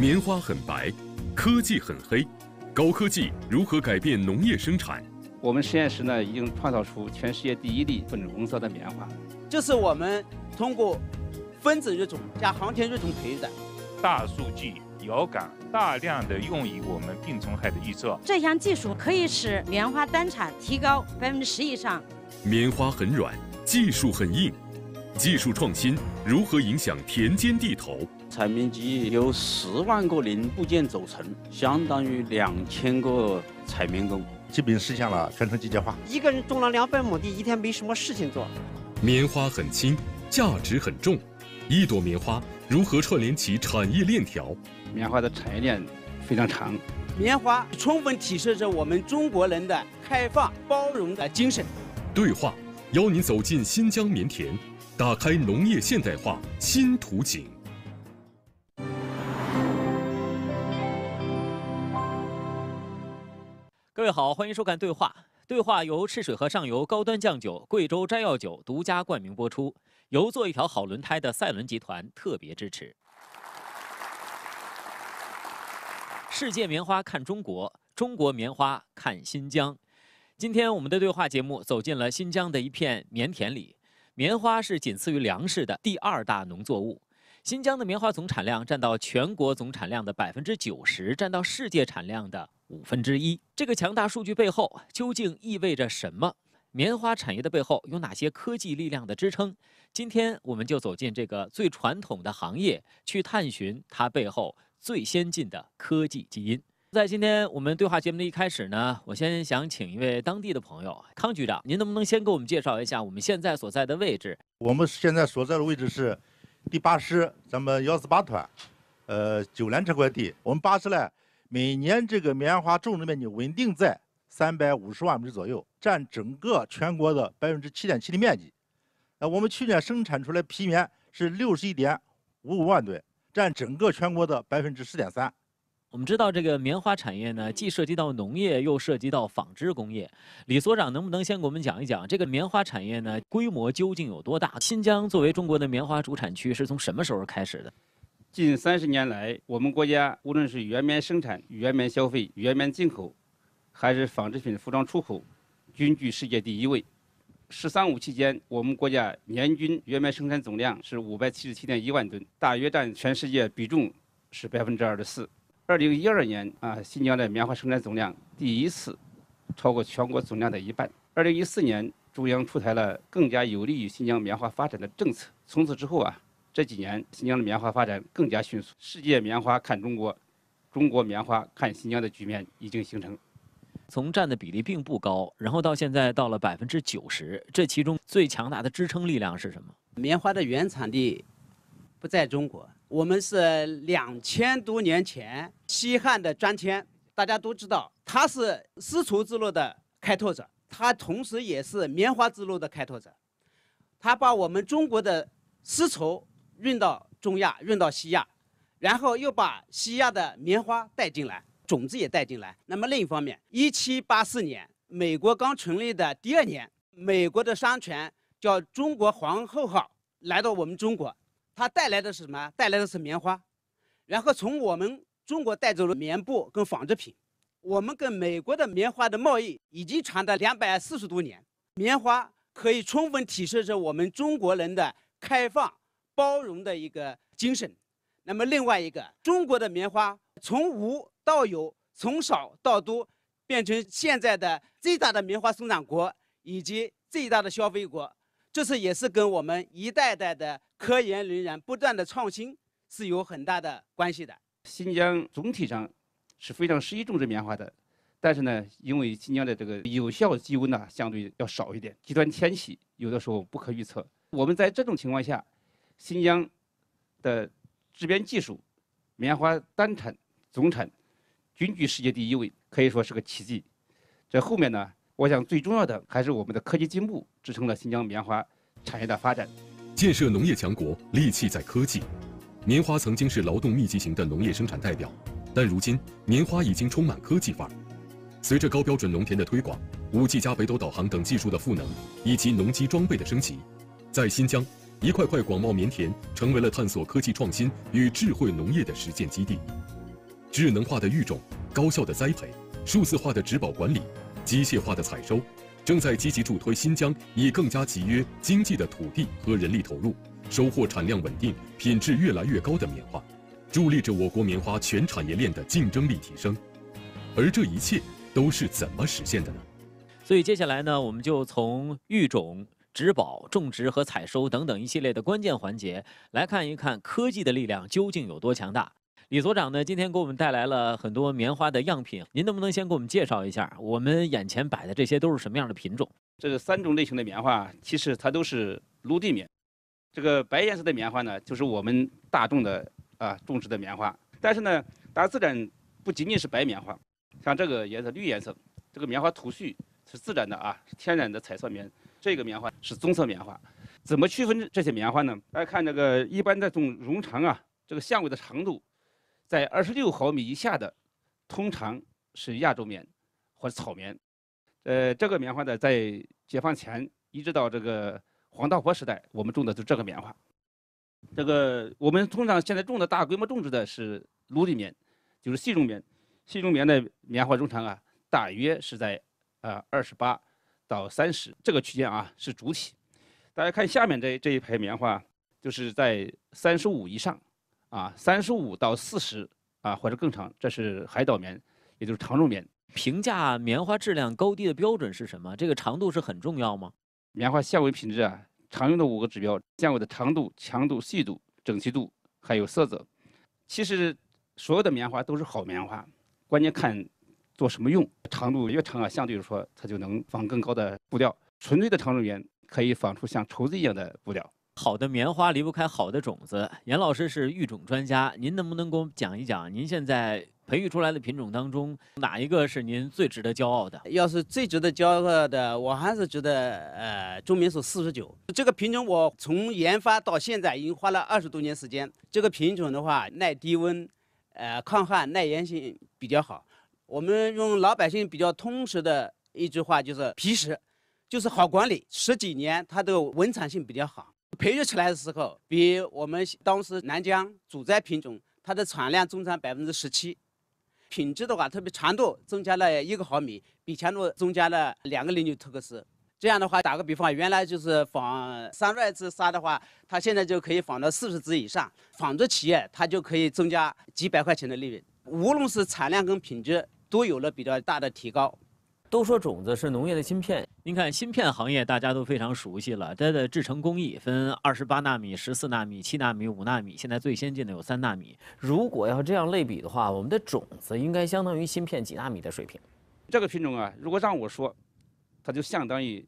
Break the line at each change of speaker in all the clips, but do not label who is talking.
棉花很白，科技很黑，高科技如何改变农业生
产？我们实验室呢，已经创造出全世界第一粒粉红色的棉花，
这是我
们通过分子育种加航天育种培育的。大数据、遥感，大量的用于我们病虫害的预测。
这项技术可以使棉花单产提高百分之十以上。
棉花很软，技术很硬。
技术创新如何影响田间地头？采棉机由十
万个零部件组成，相当于两千个采棉工，基本实
现了全程机械化。
一个人种了两百亩地，一天没什么事情做。
棉花很轻，价值很重，一朵棉花如何串联起产业链条？棉花的产业链非常长，
棉花充分体现着我们中国人的开放包容的精神。
对话邀您走进新疆棉田。打开农业现代化新图景。
各位好，欢迎收看《对话》。《对话》由赤水河上游高端酱酒、贵州摘要酒独家冠名播出，由做一条好轮胎的赛轮集团特别支持。世界棉花看中国，中国棉花看新疆。今天，我们的对话节目走进了新疆的一片棉田里。棉花是仅次于粮食的第二大农作物。新疆的棉花总产量占到全国总产量的百分之九十，占到世界产量的五分之一。这个强大数据背后究竟意味着什么？棉花产业的背后有哪些科技力量的支撑？今天我们就走进这个最传统的行业，去探寻它背后最先进的科技基因。在今天我们对话节目的一开始呢，我先想请一位当地的朋友，康局长，您能不能先给我们介绍一下我们现在所在的位置？
我们现在所在的位置是第八师，咱们幺四八团，呃，九连这块地。我们八师呢，每年这个棉花种植面积稳定在三百五十万亩左右，占整个全国的百分之七点七的面积。那我们去年生产出来皮棉是六十一点五五万吨，占整个全国的百分之十点三。
我们知道这个棉花产业呢，既涉及到农业，又涉及到纺织工业。李所长，能不能先给我们讲一讲这个棉花产业呢？规模究竟有多大？新疆作为中国的棉花主产区，是从什么时候开始的？
近三十年来，我们国家无论是原棉生产、原棉消费、原棉进口，还是纺织品服装出口，均居世界第一位。“十三五”期间，我们国家年均原棉生产总量是五百七十七点一万吨，大约占全世界比重是百分之二十四。二零一二年啊，新疆的棉花生产总量第一次超过全国总量的一半。二零一四年，中央出台了更加有利于新疆棉花发展的政策。从此之后啊，这几年新疆的棉花发展更加迅速。世界棉花看中国，中国棉花看新疆的局面已经形成。从占的比例并
不高，然后到现在到了百分之九十，这其中最强大的支撑力量是什么？
棉花的原产地不在中国。我们是两千多年前西汉的张骞，大家都知道，他是丝绸之路的开拓者，他同时也是棉花之路的开拓者。他把我们中国的丝绸运到中亚、运到西亚，然后又把西亚的棉花带进来，种子也带进来。那么另一方面，一七八四年美国刚成立的第二年，美国的商船叫“中国皇后号”来到我们中国。它带来的是什么？带来的是棉花，然后从我们中国带走了棉布跟纺织品。我们跟美国的棉花的贸易已经长达两百四十多年。棉花可以充分体现着我们中国人的开放包容的一个精神。那么另外一个，中国的棉花从无到有，从少到多，变成现在的最大的棉花生产国以及最大的消费国。这是也是跟我们一代代的科研人员不断的创新是有很大的关系的。新
疆总体上是非常适宜种植棉花的，但是呢，因为新疆的这个有效气温呢相对要少一点，极端天气有的时候不可预测。我们在这种情况下，新疆的制棉技术、棉花单产、总产均居世界第一位，可以说是个奇迹。在后面呢。我想最重要的还是我们的科技进步支撑了新疆棉花产业的发展。
建设农业强国，利器在科技。棉花曾经是劳动密集型的农业生产代表，但如今棉花已经充满科技范儿。随着高标准农田的推广，5G 加北斗导航等技术的赋能，以及农机装备的升级，在新疆，一块块广袤棉田成为了探索科技创新与智慧农业的实践基地。智能化的育种，高效的栽培，数字化的植保管理。机械化的采收，正在积极助推新疆以更加集约、经济的土地和人力投入，收获产量稳定、品质越来越高的棉花，助力着我国棉花全产业链的竞争力提升。而这一切都是怎么实现的呢？
所以接下来呢，我们就从育种、植保、种植和采收等等一系列的关键环节来看一看科技的力量究竟有多强大。李所长呢？今天给我们带来了很多棉花的样品，您能不能先给我们介绍一下？我们眼前摆的这些都是什么样的品种？
这个三种类型的棉花，其实它都是陆地棉。这个白颜色的棉花呢，就是我们大众的啊种植的棉花。但是呢，大自然不仅仅是白棉花，像这个颜色绿颜色，这个棉花吐絮是自然的啊，天然的彩色棉。这个棉花是棕色棉花，怎么区分这些棉花呢？大家看这个，一般这种绒长啊，这个纤尾的长度。在二十六毫米以下的，通常是亚洲棉或草棉。呃，这个棉花呢，在解放前一直到这个黄道坡时代，我们种的就这个棉花。这个我们通常现在种的大规模种植的是芦地棉，就是细绒棉。细绒棉的棉花中长啊，大约是在啊二十八到三十这个区间啊是主体。大家看下面这这一排棉花，就是在三十五以上。啊，三十五到四十啊，或者更长，这是海岛棉，也就是长绒棉。评价棉花质量高低的标准是什么？这个长度是很重要吗？棉花纤维品质啊，常用的五个指标：纤维的长度、强度、细度、整齐度，还有色泽。其实所有的棉花都是好棉花，关键看做什么用。长度越长啊，相对来说它就能纺更高的布料。纯粹的长绒棉可以纺出像绸子一样的布料。
好的棉花离不开好的种子。严老师是育种专家，您能不能给我们讲一讲，您现在培育出来的品种当中，哪一个是您最值得骄傲的？要是最值得
骄傲的，我还是觉得呃，中民所四十九这个品种，我从研发到现在已经花了二十多年时间。这个品种的话，耐低温，呃，抗旱、耐盐性比较好。我们用老百姓比较通俗的一句话，就是“皮实”，就是好管理。十几年，它的稳产性比较好。培育起来的时候，比我们当时南疆主栽品种，它的产量增长百分之十七，品质的话，特别长度增加了一个毫米，比强度增加了两个零点特克斯。这样的话，打个比方，原来就是仿三十支纱的话，它现在就可以仿到四十支以上，纺织企业它就可以增加几百块钱的利润。无论是产量跟品质，都有了比较大的提高。都说种子是
农业的芯片，您看芯片行业大家都非常熟悉了，它的制成工艺分二十八纳米、十四纳米、七纳米、五纳米，现在最先进的有三纳米。如果要这样类比的话，我们的种子应该相当于芯片几纳米的水平。
这个品种啊，如果让我说，它就相当于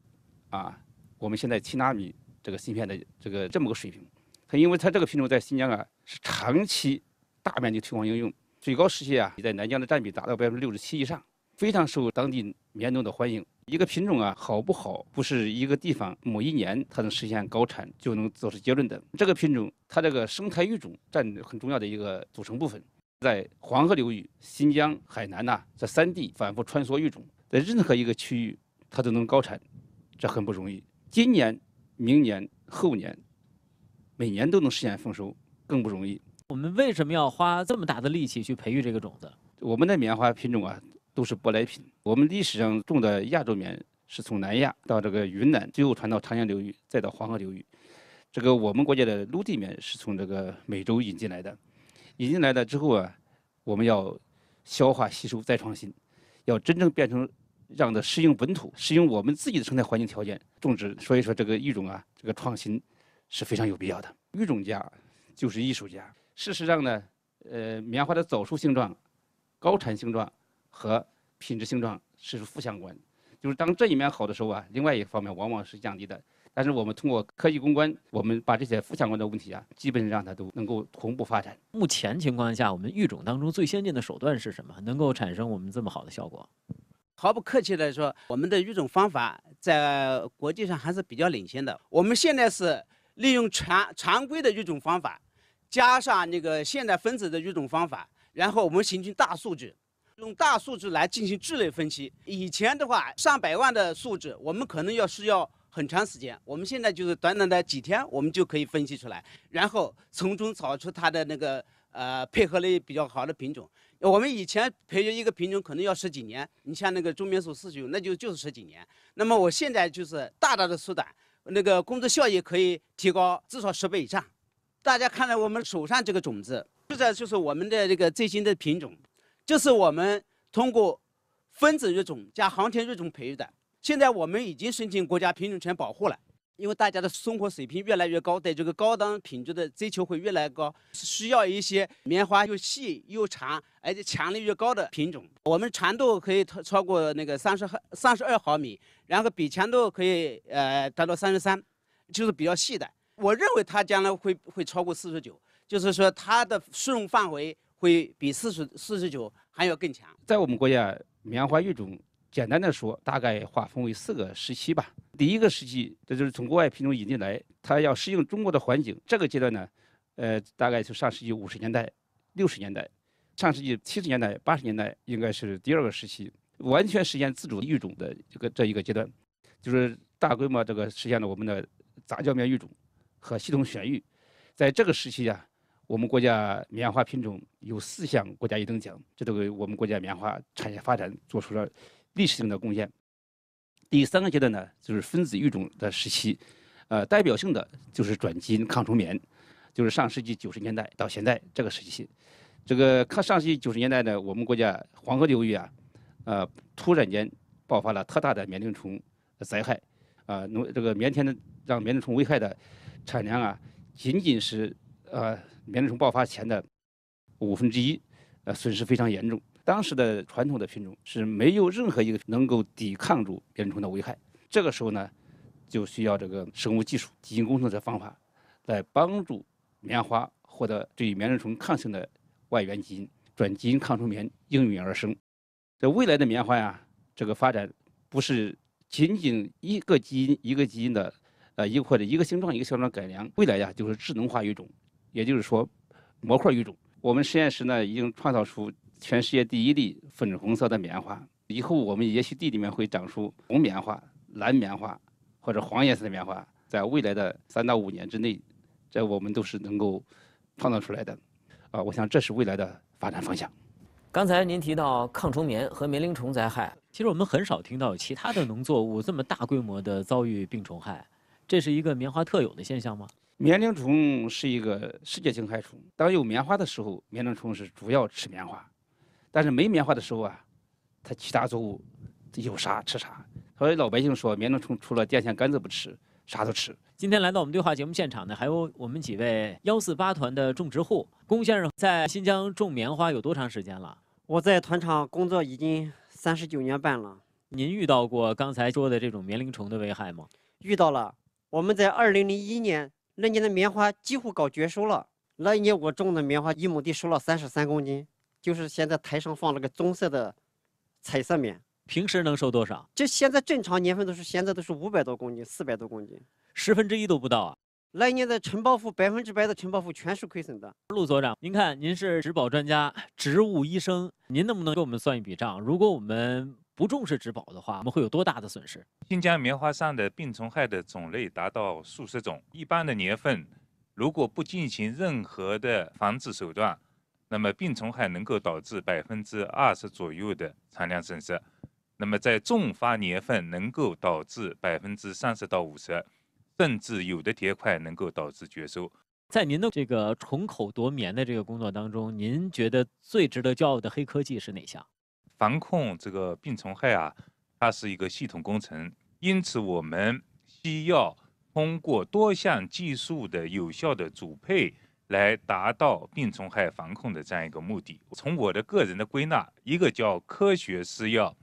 啊我们现在七纳米这个芯片的这个这么个水平。它因为它这个品种在新疆啊是长期大面积推广应用，最高时期啊在南疆的占比达到百分之六十七以上。非常受当地棉农的欢迎。一个品种啊，好不好，不是一个地方某一年它能实现高产就能做出结论的。这个品种，它这个生态育种占很重要的一个组成部分。在黄河流域、新疆、海南呐这三地反复穿梭育种，在任何一个区域它都能高产，这很不容易。今年、明年、后年，每年都能实现丰收，更不容易。我们为什么要花这么大的力气去培育这个种子？我们的棉花品种啊。都是舶来品。我们历史上种的亚洲棉是从南亚到这个云南，最后传到长江流域，再到黄河流域。这个我们国家的陆地棉是从这个美洲引进来的，引进来了之后啊，我们要消化吸收再创新，要真正变成让它适应本土、适应我们自己的生态环境条件种植。所以说，这个育种啊，这个创新是非常有必要的。育种家就是艺术家。事实上呢，呃，棉花的早熟性状、高产性状。和品质形状是负相关的，就是当这一面好的时候啊，另外一方面往往是降低的。但是我们通过科技攻关，我们把这些负相关的问题啊，基本上它都能够同步发展。目前情况下，我们育种当中
最先进的手段是什么？能够产生我们这么好的效果？
毫不客气地说，我们的育种方法在国际上还是比较领先的。我们现在是利用常常规的育种方法，加上那个现代分子的育种方法，然后我们形成大数据。用大数据来进行智力分析。以前的话，上百万的数字，我们可能要需要很长时间。我们现在就是短短的几天，我们就可以分析出来，然后从中找出它的那个呃配合类比较好的品种。我们以前培育一个品种可能要十几年，你像那个中棉所四九，那就就是十几年。那么我现在就是大大的缩短，那个工作效率可以提高至少十倍以上。大家看到我们手上这个种子，这在，就是我们的这个最新的品种。这是我们通过分子育种加航天育种培育的。现在我们已经申请国家品种权保护了。因为大家的生活水平越来越高，对这个高档品质的追求会越来越高，需要一些棉花又细又长，而且强力越高的品种。我们长度可以超超过那个三十毫三十二毫米，然后比强度可以呃达到三十三，就是比较细的。我认为它将来会会超过四十九，就是说它的适用范围。会比四十四十九还要更强。在我们国家棉花育种，
简单的说，大概划分为四个时期吧。第一个时期，这就是从国外品种引进来，它要适应中国的环境。这个阶段呢，呃，大概是上世纪五十年代、六十年代、上世纪七十年代、八十年代，应该是第二个时期，完全实现自主育种的这个这一个阶段，就是大规模这个实现了我们的杂交棉育种和系统选育，在这个时期啊。我们国家棉花品种有四项国家一等奖，这都为我们国家棉花产业发展做出了历史性的贡献。第三个阶段呢，就是分子育种的时期，呃，代表性的就是转基因抗虫棉，就是上世纪九十年代到现在这个时期。这个抗上世纪九十年代呢，我们国家黄河流域啊，呃，突然间爆发了特大的棉铃虫灾害，啊，农这个棉田的让棉铃虫危害的产量啊，仅仅是呃。棉虫爆发前的五分之一，呃，损失非常严重。当时的传统的品种是没有任何一个能够抵抗住棉虫的危害。这个时候呢，就需要这个生物技术、基因工程的方法来帮助棉花获得对棉铃虫抗性的外源基因，转基因抗虫棉应运而生。这未来的棉花呀，这个发展不是仅仅一个基因、一个基因的，呃，一或者一个形状、一个形状改良。未来呀，就是智能化育种。也就是说，模块育种，我们实验室呢已经创造出全世界第一粒粉红色的棉花。以后我们也许地里面会长出红棉花、蓝棉花或者黄颜色的棉花，在未来的三到五年之内，在我们都是能够创造出来的。啊，我想这是未来的发展方向。
刚才您提到抗虫棉和棉铃虫灾害，其实我们很少听到其他的农
作物这么大规模的遭遇病虫害，这是一个棉花特有的现象吗？棉铃虫是一个世界性害虫。当有棉花的时候，棉铃虫是主要吃棉花；但是没棉花的时候啊，它其他作物有啥吃啥。所以老百姓说，棉铃虫除了电线杆子不吃，啥都吃。
今天来到我们对话节目现场的还有我们几位幺四八团的种植户。龚先生在新疆种棉花有多长时
间了？我在团场工作已经三十九年半了。您遇到过刚才说的这种棉铃虫的危害吗？遇到了。我们在二零零一年。那年的棉花几乎搞绝收了。那一年我种的棉花一亩地收了三十三公斤，就是现在台上放了个棕色的彩色棉。平时能收多少？这现在正常年份都是现在都是五百多公斤，四百多公斤，十分之一都不到啊。那一年的承包户百分之百的承包户全是亏损的。
陆所长，您看您是植保专家、植物
医生，您能不能给我们算一笔账？如果我们不重视植保的话，我们会有多大的损失？新疆棉花上的病虫害的种类达到数十种，一般的年份，如果不进行任何的防治手段，那么病虫害能够导致百分之二十左右的产量损失，那么在重发年份能够导致百分之三十到五十，甚至有的铁块能够导致绝收。
在您的这个虫口夺棉的这个工作当中，您觉得最值得骄
傲的黑科技是哪项？防控这个病虫害啊，它是一个系统工程，因此我们需要通过多项技术的有效的组配，来达到病虫害防控的这样一个目的。从我的个人的归纳，一个叫科学施药，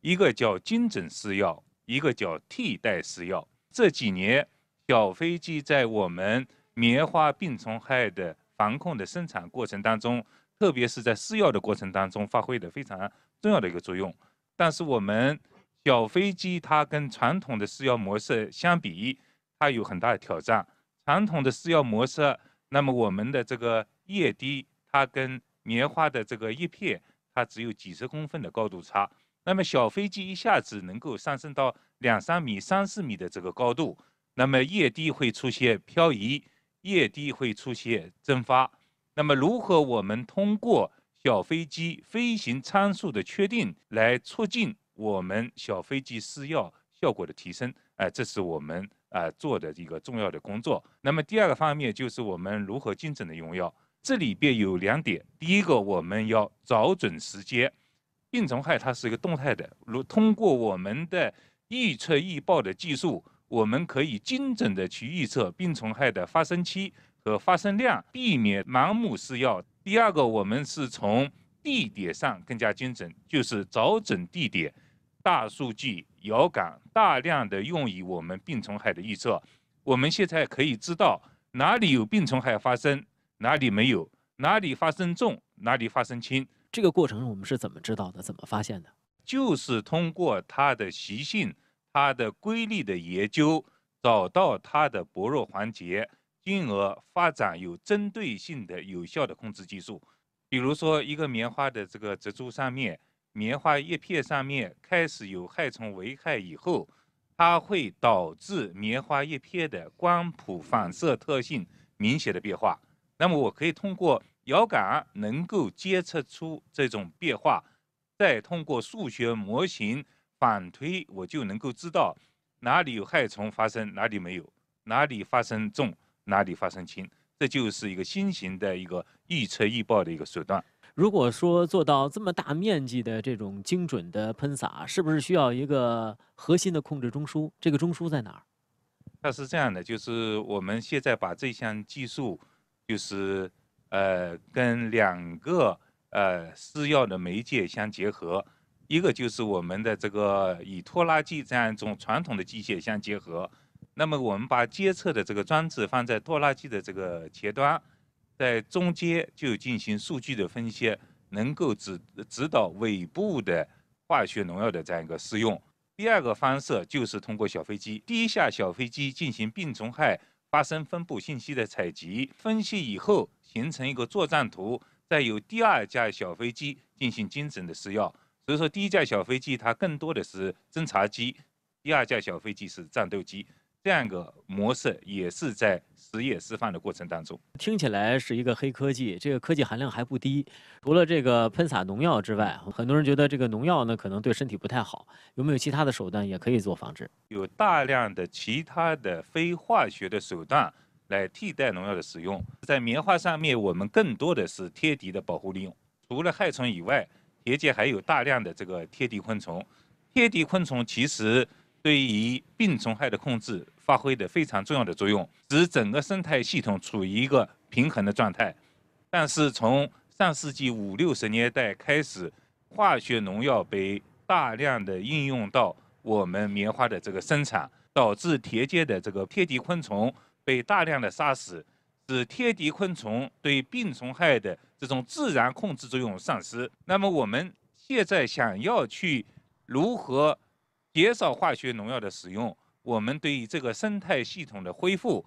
一个叫精准施药，一个叫替代施药。这几年，小飞机在我们棉花病虫害的防控的生产过程当中，特别是在施药的过程当中，发挥的非常。重要的一个作用，但是我们小飞机它跟传统的试药模式相比，它有很大的挑战。传统的试药模式，那么我们的这个液滴，它跟棉花的这个叶片，它只有几十公分的高度差。那么小飞机一下子能够上升到两三米、三四米的这个高度，那么液滴会出现漂移，液滴会出现蒸发。那么如何我们通过？小飞机飞行参数的确定，来促进我们小飞机试药效果的提升。哎，这是我们啊做的一个重要的工作。那么第二个方面就是我们如何精准的用药，这里边有两点。第一个，我们要找准时间，病虫害它是一个动态的，如通过我们的预测预报的技术，我们可以精准的去预测病虫害的发生期和发生量，避免盲目施药。第二个，我们是从地点上更加精准，就是找准地点，大数据、遥感大量的用于我们病虫害的预测。我们现在可以知道哪里有病虫害发生，哪里没有，哪里发生重，哪里发生轻。这个过程我们是怎么知道的？怎么发现的？就是通过它的习性、它的规律的研究，找到它的薄弱环节。金额发展有针对性的有效的控制技术，比如说一个棉花的这个植株上面，棉花叶片上面开始有害虫危害以后，它会导致棉花叶片的光谱反射特性明显的变化。那么我可以通过遥感能够监测出这种变化，再通过数学模型反推，我就能够知道哪里有害虫发生，哪里没有，哪里发生重。哪里发生轻，这就是一个新型的一个预测预报的一个手段。
如果说做到这么大面积的这种精准的喷洒，是不是需要一个核心的控制中枢？这个中枢在哪儿？
它是这样的，就是我们现在把这项技术，就是呃跟两个呃施药的媒介相结合，一个就是我们的这个以拖拉机这样一种传统的机械相结合。那么我们把监测的这个装置放在拖拉机的这个前端，在中间就进行数据的分析，能够指指导尾部的化学农药的这样一个施用。第二个方式就是通过小飞机，第一架小飞机进行病虫害发生分布信息的采集分析以后，形成一个作战图，再由第二架小飞机进行精准的施药。所以说，第一架小飞机它更多的是侦察机，第二架小飞机是战斗机。这样一个模式也是在实验示范的过程当中，
听起来是一个黑科技，这个科技含量还不低。除了这个喷洒农药之外，很多人觉得这个农药呢可能对身体不太好，有没有其他的手段也可以做
防治？有大量的其他的非化学的手段来替代农药的使用。在棉花上面，我们更多的是天敌的保护利用。除了害虫以外，田间还有大量的这个贴敌昆虫。贴敌昆虫其实对于病虫害的控制。发挥的非常重要的作用，使整个生态系统处于一个平衡的状态。但是，从上世纪五六十年代开始，化学农药被大量的应用到我们棉花的这个生产，导致田间的这个天敌昆虫被大量的杀死，使天敌昆虫对病虫害的这种自然控制作用丧失。那么，我们现在想要去如何减少化学农药的使用？我们对于这个生态系统的恢复，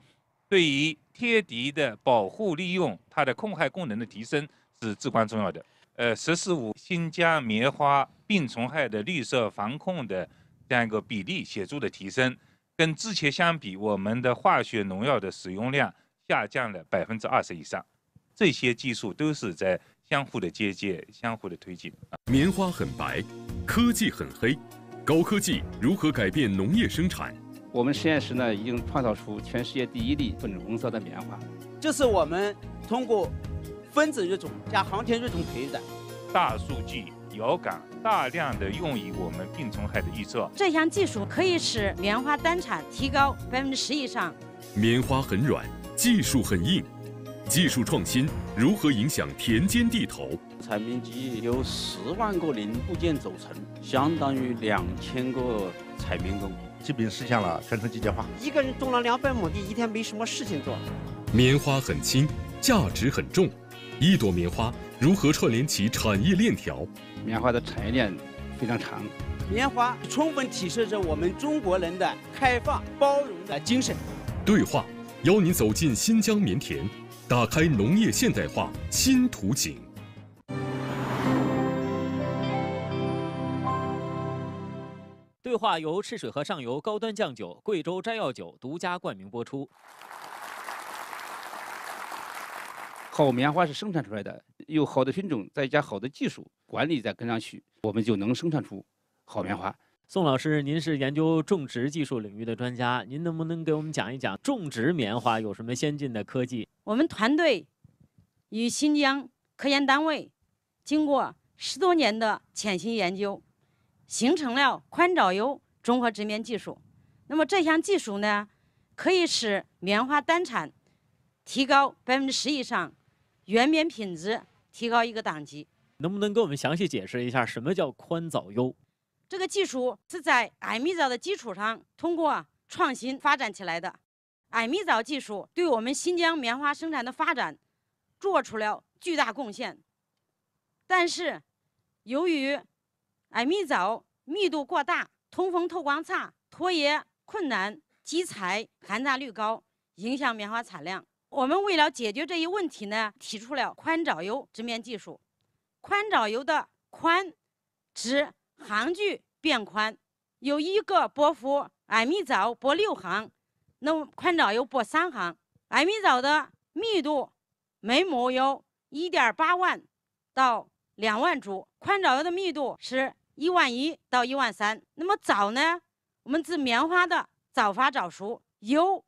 对于天敌的保护利用，它的控害功能的提升是至关重要的。呃，“十四五”新疆棉花病虫害的绿色防控的这样一个比例显著的提升，跟之前相比，我们的化学农药的使用量下降了百分之二十以上。这些技术都是在相互的借鉴、相互的推进。棉花很白，科技很黑，高科技如何改变
农业生产？我们实验室呢，已经创造出全世界第一粒粉红色的棉花。
这是我们通过分子育种加航天育种培育的。大
数据、遥感，大量的用于我们病虫害的预测。
这项技术可以使棉花单产提高百分之十以上。
棉花很软，技术
很硬。技术创新如何影响田间地头？采棉机
由十万个零部件组成，相当于两千个采棉工。
基本实现了全程机械化。
一个人种了两百亩地，一天没什么事情做。
棉花很轻，价值很重。一朵棉花如何串联起产业链条？棉花的产业链非常长。
棉花充分体现着我们中国人的开放包容的精神。
对话，邀您走进新疆棉田，打开农业现代化新图景。
对话由赤水河上游高端酱酒、贵州摘要酒独家冠名播出。
好棉花是生产出来的，有好的品种，再加好的技术管理，再跟上去，我们就能生产出好棉花。宋老师，您是研究
种植技术领域的专家，您能不能给我们讲一讲种植棉花有什么先进的科
技？我们团队与新疆科研单位经过十多年的潜心研究。形成了宽早优综合植棉技术，那么这项技术呢，可以使棉花单产提高百分之十以上，原棉品质提高一个档级。能不能给我
们详细解释一下什么叫宽早优？
这个技术是在矮密枣的基础上通过创新发展起来的。矮密枣技术对我们新疆棉花生产的发展做出了巨大贡献，但是由于矮蜜枣密度过大，通风透光差，脱叶困难，基材含杂率高，影响棉花产量。我们为了解决这一问题呢，提出了宽早油直棉技术。宽早油的宽，指行距变宽，有一个薄幅，矮蜜枣播六行，那么宽早油播三行。矮蜜枣的密度每亩有1.8万到。两万株宽早油的密度是一万一到一万三，那么枣呢？我们指棉花的早发早熟优，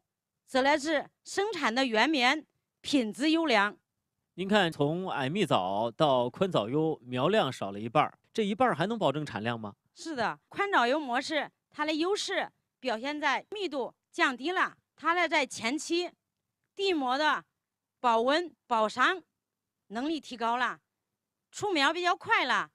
则来自生产的原棉品质优良。
您看，从矮密枣到宽枣优，苗量少了一半，这一半还能保证产量吗？
是的，宽枣优模式它的优势表现在密度降低了，它呢在前期地膜的保温保墒能力提高了。出苗比较快了，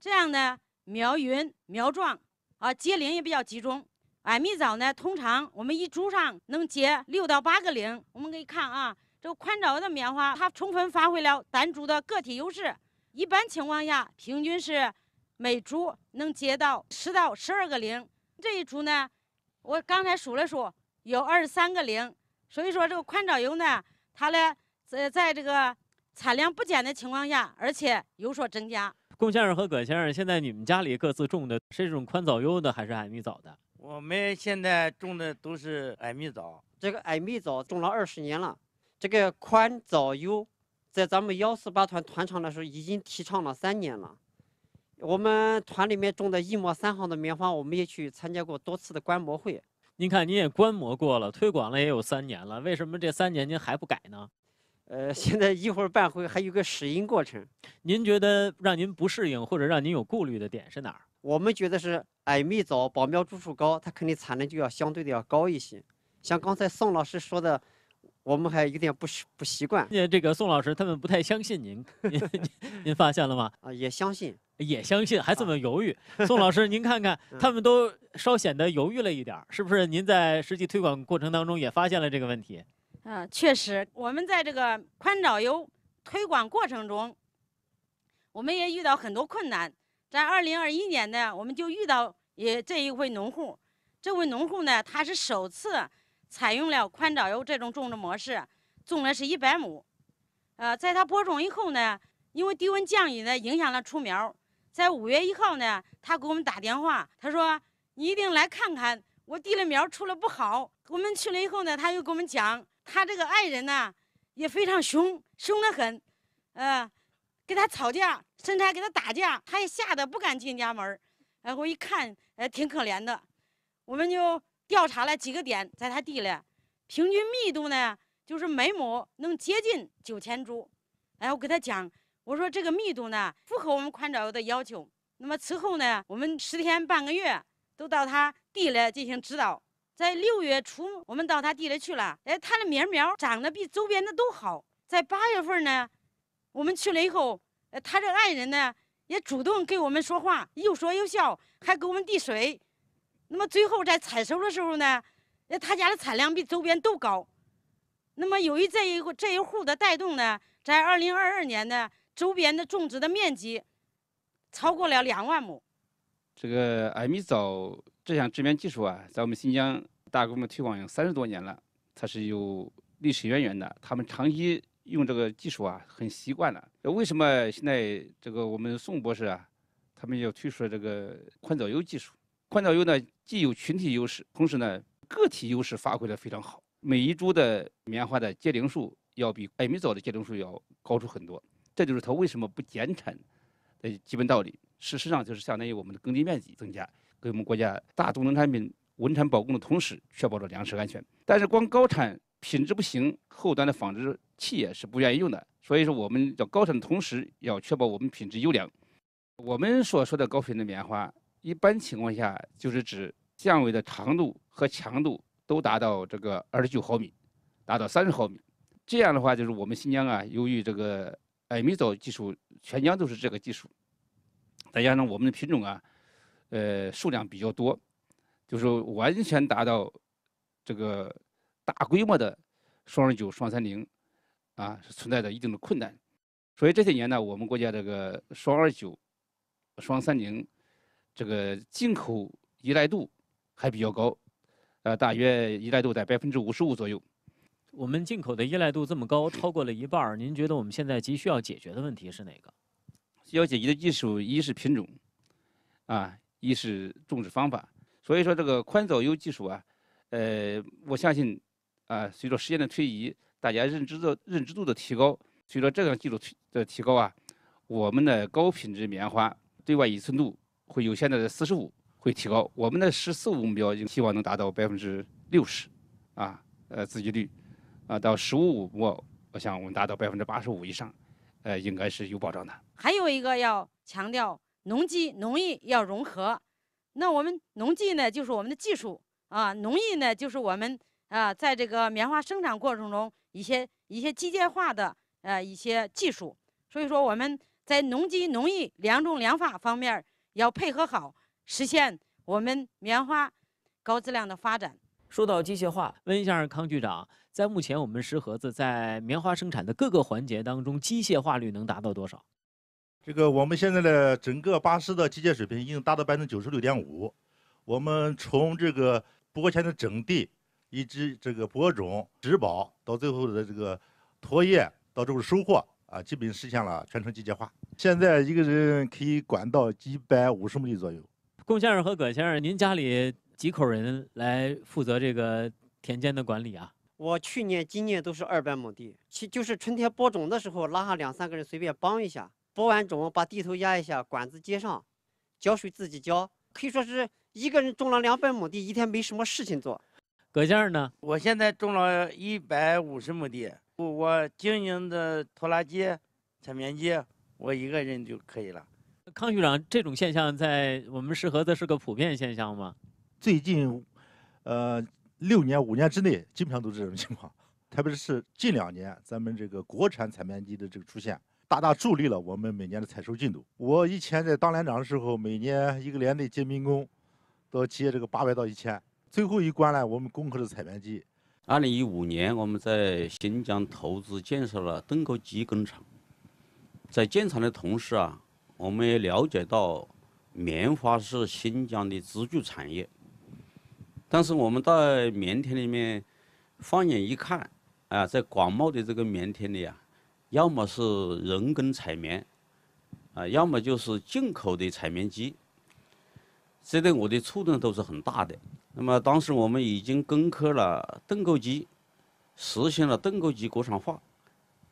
这样呢，苗匀苗壮，啊，结龄也比较集中。矮蜜枣呢，通常我们一株上能结六到八个龄。我们可以看啊，这个宽早的棉花，它充分发挥了单株的个体优势，一般情况下，平均是每株能结到十到十二个龄。这一株呢，我刚才数了数，有二十三个龄。所以说，这个宽枣油呢，它呢，在在这个。产量不减的情况下，而且有所增加。
龚先生和葛先生，现在你们家里各自种的是这种宽早优的，还是矮密枣的？
我们现在种的都是矮密枣，这个矮密枣种了二十年了。这个宽早优，在咱们幺四八团团厂的时候，已经提倡了三年了。我们团里面种的一模三行的棉花，我们也去参加过多次的观摩会。
您看，您也观摩过了，推广了也有三年了，为什么这三年您还不改呢？
呃，现在一会儿半会还有个适应过程。您觉得让您不适应或者让您有顾虑的点是哪儿？我们觉得是矮密早，保苗株数高，它肯定产量就要相对的要高一些。像刚才宋老师说的，我们还有点不不习惯。
那这个宋老师他们不太相信您，您 您发现了吗？啊，也相信，也相信，还这么犹豫。宋老师，您看看，他们都稍显得犹豫了一点，是不是？您在实际推广过程当中也发现了这个问题？
嗯，确实，我们在这个宽窄优推广过程中，我们也遇到很多困难。在二零二一年呢，我们就遇到也这一位农户，这位农户呢，他是首次采用了宽窄优这种种植模式，种了是一百亩。呃，在他播种以后呢，因为低温降雨呢影响了出苗，在五月一号呢，他给我们打电话，他说：“你一定来看看，我地里苗出了不好。”我们去了以后呢，他又给我们讲。他这个爱人呢，也非常凶，凶得很，呃，跟他吵架，甚至还跟他打架，他也吓得不敢进家门儿。哎，我一看，呃，挺可怜的，我们就调查了几个点，在他地里，平均密度呢，就是每亩能接近九千株。哎，我给他讲，我说这个密度呢，符合我们宽窄的要求。那么此后呢，我们十天半个月都到他地里进行指导。在六月初，我们到他地里去了，哎，他的苗苗长得比周边的都好。在八月份呢，我们去了以后，呃，他这爱人呢也主动给我们说话，又说又笑，还给我们递水。那么最后在采收的时候呢，呃，他家的产量比周边都高。那么由于这一户这一户的带动呢，在二零二二年呢，周边的种植的面积超过了两万亩。
这个艾米枣。这项制棉技术啊，在我们新疆大规模推广有三十多年了，它是有历史渊源的。他们长期用这个技术啊，很习惯了。为什么现在这个我们宋博士啊，他们要推出这个宽早优技术？宽早优呢，既有群体优势，同时呢，个体优势发挥的非常好。每一株的棉花的结龄数要比艾米藻的结龄数要高出很多，这就是它为什么不减产的基本道理。事实上，就是相当于我们的耕地面积增加。给我们国家大宗农产品稳产保供的同时，确保了粮食安全。但是光高产品质不行，后端的纺织企业是不愿意用的。所以说，我们叫高产的同时，要确保我们品质优良。我们所说的高品质棉花，一般情况下就是指纤维的长度和强度都达到这个二十九毫米，达到三十毫米。这样的话，就是我们新疆啊，由于这个矮密早技术，全疆都是这个技术，再加上我们的品种啊。呃，数量比较多，就是完全达到这个大规模的双二九双三零啊，是存在着一定的困难。所以这些年呢，我们国家这个双二九、双三零这个进口依赖度还比较高，呃，大约依赖度在百分之五十五左右。我们进口的依赖度这
么高，超过了一半儿。您觉得我们现在急需要解决的问题是哪个？
要解决的技术，一是品种，啊。一是种植方法，所以说这个宽早优技术啊，呃，我相信啊，随着时间的推移，大家认知的认知度的提高，随着这项技术的提高啊，我们的高品质棉花对外依存度会由现在的四十五会提高，我们的十四五目标就希望能达到百分之六十，啊，呃，自给率，啊，到十五五我我想我们达到百分之八十五以上，呃，应该是有保障的。
还有一个要强调。农机、农艺要融合，那我们农技呢，就是我们的技术啊；农艺呢，就是我们啊，在这个棉花生产过程中一些一些机械化的呃一些技术。所以说我们在农机、农艺两种良法方面要配合好，实现我们棉花高质量的发展。
说到机械化，问一下康局长，在目前我们石河子在
棉花生产的各个环节当中，机械化率能达到多少？这个我们现在的整个巴师的机械水平已经达到百分之九十六点五，我们从这个播前的整地，以及这个播种、植保，到最后的这个脱叶，到最后收获啊，基本实现了全程机械化。现在一个人可以管到几百五十亩地左右。
龚先生和葛先生，您家里几口人来负责这个田间的管理啊？
我去年、今年都是二百亩地，其就是春天播种的时候拉上两三个人随便帮一下。播完种，把地头压一下，管子接上，浇水自己浇，可以说是一个人种了两百亩地，一天没
什么事情做。哥儿呢？我现在种了一百五十亩地，我我经营的拖拉机、采棉机，我一个人就可以了。
康局长，这种现象在我们石河子是个普遍现象吗？
最近，呃，六年五年之内基本上都这种情况，特别是近两年，咱们这个国产采棉机的这个出现。大大助力了我们每年的采收进度。我以前在当连长的时候，每年一个连队接民工，都接这个八百到一千。最后一关呢，我们攻克了采棉机。
二零一五年，我们在新疆投资建设了盾构机工厂。在建厂的同时啊，我们也了解到，棉花是新疆的支柱产业。但是我们到棉田里面，放眼一看，啊，在广袤的这个棉田里啊。要么是人工采棉，啊，要么就是进口的采棉机。这对我的触动都是很大的。那么当时我们已经攻克了盾构机，实现了盾构机国产化。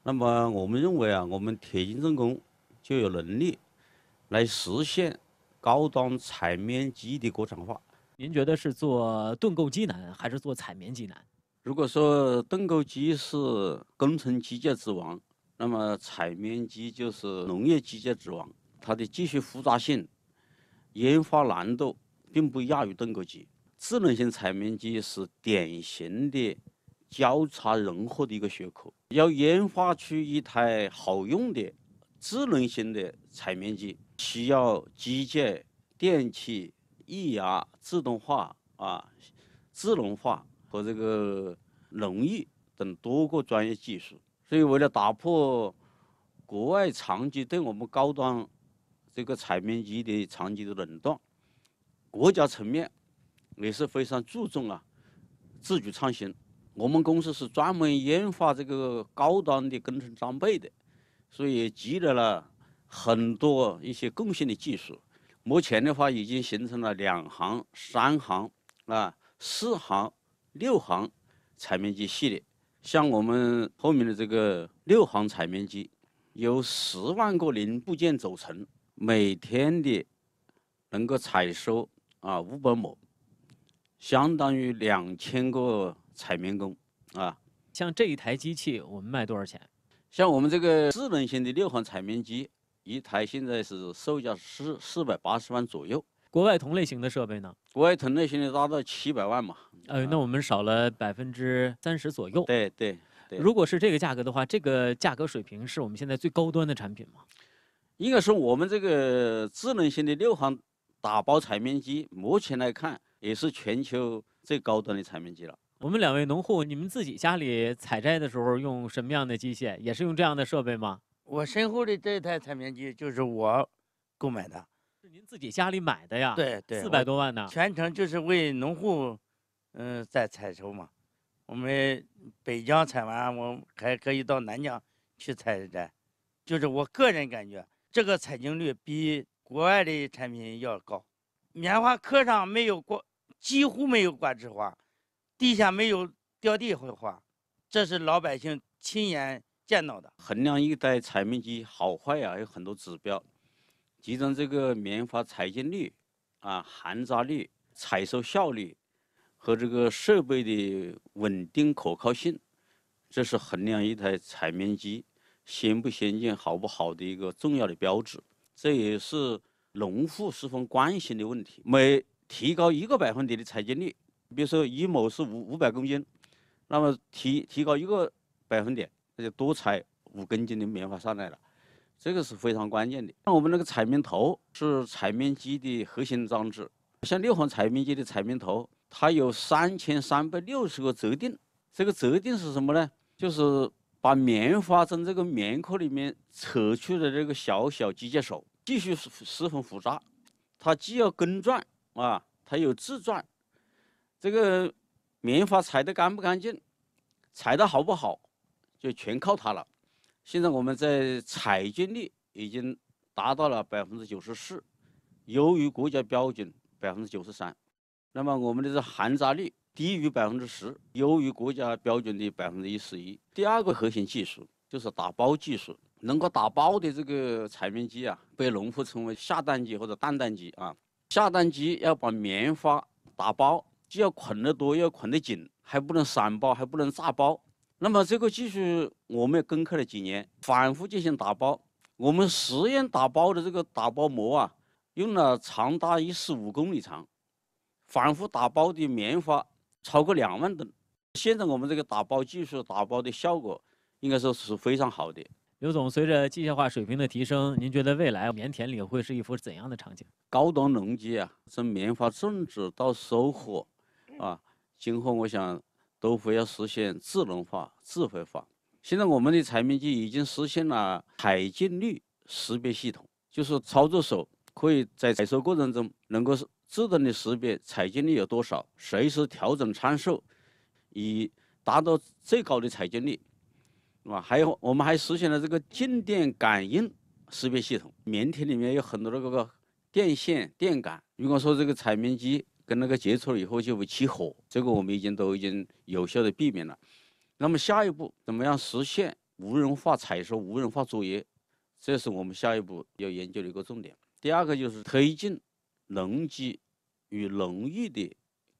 那么我们认为啊，我们铁金重工就有能力来实现高端采棉机的国产化。
您觉得是做盾构机难，还是做采棉机难？
如果说盾构机是工程机械之王。那么，采棉机就是农业机械之王，它的技术复杂性、研发难度并不亚于盾构机。智能型采棉机是典型的交叉融合的一个学科，要研发出一台好用的智能型的采棉机，需要机械、电气、液压、自动化啊、智能化和这个农业等多个专业技术。所以，为了打破国外长期对我们高端这个采棉机的长期的垄断，国家层面也是非常注重啊自主创新。我们公司是专门研发这个高端的工程装备的，所以积累了很多一些共性的技术。目前的话，已经形成了两行、三行啊、四行、六行采棉机系列。像我们后面的这个六行采棉机，由十万个零部件组成，每天的能够采收啊五百亩，相当于两千个采棉工啊。像这一台机器，我们卖多少钱？像我们这个智能型的六行采棉机，一台现在是售价四四百八十万左右。
国外同类型的设备呢？
国外同类型的达到七百
万嘛？呃，那我们少了百分之三十左右。对对对。如果是这个价格的话，这个价格水平是我们现在最高端的产品吗？
应该是我们这个智能型的六行打包采棉机，目前来看也是全球最高端的采棉机了。
我们两位农户，你们自己家里采摘的时候用什么样的机械？也是用这样的设备吗？
我身后的这台采棉机就
是我
购
买的。
是您自己家里买的呀？对对，四百多万呢。全程就是为农户，嗯，在采收嘛。我们北疆采完，我还可以到南疆去采摘。就是我个人感觉，这个采精率比国外的产品要高。棉花科上没有挂，几乎没有挂枝花，地下没有掉地会花，这是老百姓亲眼见到的。
衡量一台采蜜机好坏啊，有很多指标。其中，这个棉花采净率、啊含杂率、采收效率和这个设备的稳定可靠性，这是衡量一台采棉机先不先进、好不好的一个重要的标志。这也是农户十分关心的问题。每提高一个百分点的采净率，比如说一亩是五五百公斤，那么提提高一个百分点，那就多采五公斤的棉花上来了。这个是非常关键的。像我们那个采棉头是采棉机的核心装置，像六环采棉机的采棉头，它有三千三百六十个折定。这个折定是什么呢？就是把棉花从这个棉壳里面扯出的这个小小机械手，技术十分复杂。它既要根转啊，它有自转。这个棉花采得干不干净，采得好不好，就全靠它了。现在我们在采棉率已经达到了百分之九十四，优于国家标准百分之九十三。那么我们的这含杂率低于百分之十，优于国家标准的百分之一十一。第二个核心技术就是打包技术，能够打包的这个采棉机啊，被农户称为“下蛋机”或者“蛋蛋机”啊。下蛋机要把棉花打包，既要捆得多，要捆得紧，还不能散包，还不能炸包。那么这个技术，我们也攻克了几年，反复进行打包。我们实验打包的这个打包膜啊，用了长达一十五公里长，反复打包的棉花超过两万吨。现在我们这个打包技术打包的效果，应该说是非常好的。
刘总，随着机械化水平的提升，您觉得未来棉田里会是一幅怎样的场景？
高端农机啊，从棉花种植到收获啊，今后我想。都会要实现智能化、智慧化。现在我们的采棉机已经实现了采进率识别系统，就是操作手可以在采收过程中能够自动的识别采进率有多少，随时调整参数，以达到最高的采净率，是吧？还有，我们还实现了这个静电感应识别系统。棉田里面有很多的这个电线、电杆，如果说这个采棉机。跟那个接触了以后就会起火，这个我们已经都已经有效的避免了。那么下一步怎么样实现无人化采收、无人化作业？这是我们下一步要研究的一个重点。第二个就是推进农机与农业的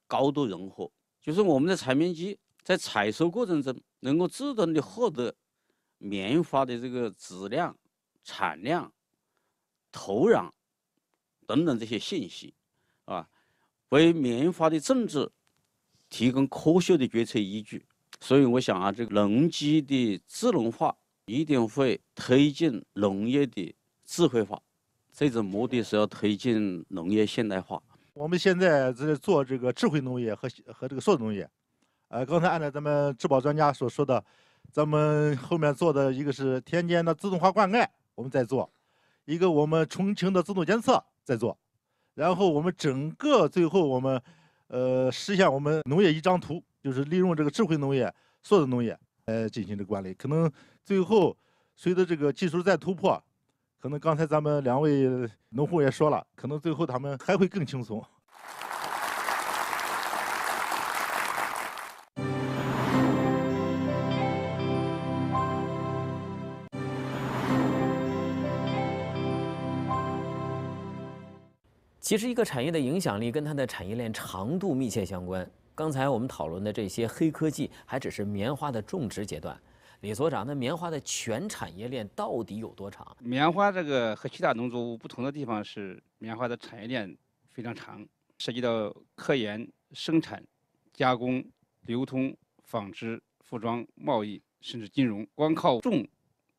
高度融合，就是我们的采棉机在采收过程中能够自动的获得棉花的这个质量、产量、土壤等等这些信息，啊。为民法的政治提供科学的决策依据，所以我想啊，这个农机的智能化一定会推进农业的智慧化。这种目的是要推进农业现代化。
我们现在在做这个智慧农业和和这个数字农业。呃，刚才按照咱们质保专家所说的，咱们后面做的一个是田间的自动化灌溉，我们在做；一个我们重庆的自动监测在做。然后我们整个最后我们，呃，实现我们农业一张图，就是利用这个智慧农业、数字农业，呃，进行这个管理。可能最后随着这个技术再突破，可能刚才咱们两位农户也说了，可能最后他们还会更轻松。
其实，一个产业的影响力跟它的产业链长度密切相关。刚才我们讨论的这些黑科技，还只是棉花的种植阶段。李所长，那棉花的全产业链到底有多长？
棉花这个和其他农作物不同的地方是，棉花的产业链非常长，涉及到科研、生产、加工、流通、纺织、服装、贸易，甚至金融。光靠种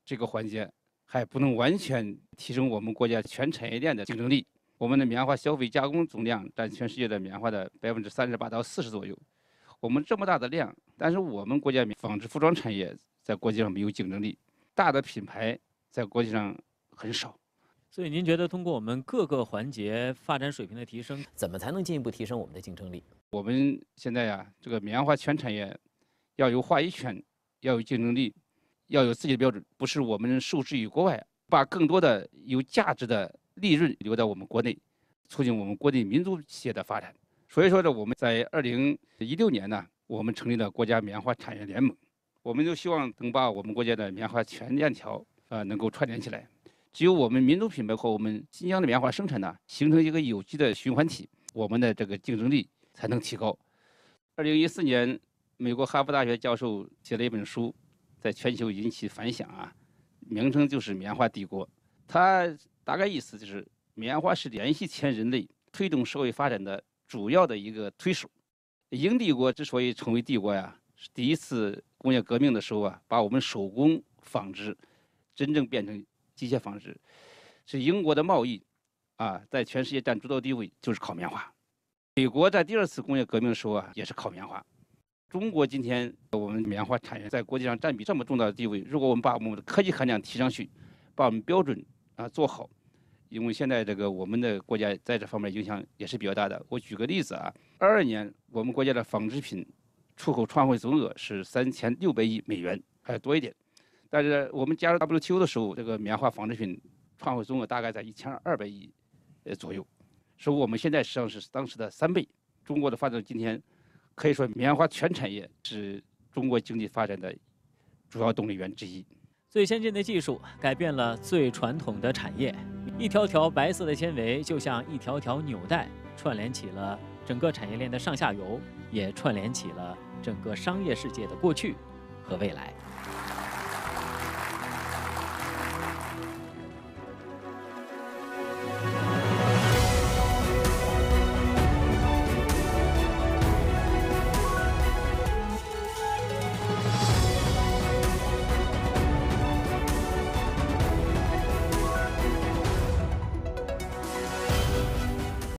这个环节，还不能完全提升我们国家全产业链的竞争力。我们的棉花消费加工总量占全世界的棉花的百分之三十八到四十左右，我们这么大的量，但是我们国家纺织服装产业在国际上没有竞争力，大的品牌在国际上很少。所以您觉得通过我们各个环节发展水平的提升，怎么才能进一步提升我们的竞争力？我们现在呀，这个棉花全产业要有话语权，要有竞争力，要有自己的标准，不是我们受制于国外，把更多的有价值的。利润留在我们国内，促进我们国内民族企业的发展。所以说呢，我们在二零一六年呢，我们成立了国家棉花产业联盟，我们就希望能把我们国家的棉花全链条啊能够串联起来。只有我们民族品牌和我们新疆的棉花生产呢，形成一个有机的循环体，我们的这个竞争力才能提高。二零一四年，美国哈佛大学教授写了一本书，在全球引起反响啊，名称就是《棉花帝国》，他。大概意思就是，棉花是联系前人类推动社会发展的主要的一个推手。英帝国之所以成为帝国呀，是第一次工业革命的时候啊，把我们手工纺织真正变成机械纺织，是英国的贸易啊，在全世界占主导地位，就是靠棉花。美国在第二次工业革命的时候啊，也是靠棉花。中国今天我们棉花产业在国际上占比这么重大的地位，如果我们把我们的科技含量提上去，把我们标准啊做好。因为现在这个我们的国家在这方面影响也是比较大的。我举个例子啊，二二年我们国家的纺织品出口创汇总额是三千六百亿美元，还要多一点。但是我们加入 WTO 的时候，这个棉花纺织品创汇总额大概在一千二百亿呃左右，所以我们现在实际上是当时的三倍。中国的发展今天可以说，棉花全产业是中国经济发展的主要动力源之一。
最先进的技术改变了最传统的产业。一条条白色的纤维，就像一条条纽带，串联起了整个产业链的上下游，也串联起了整个商业世界的过去和未来。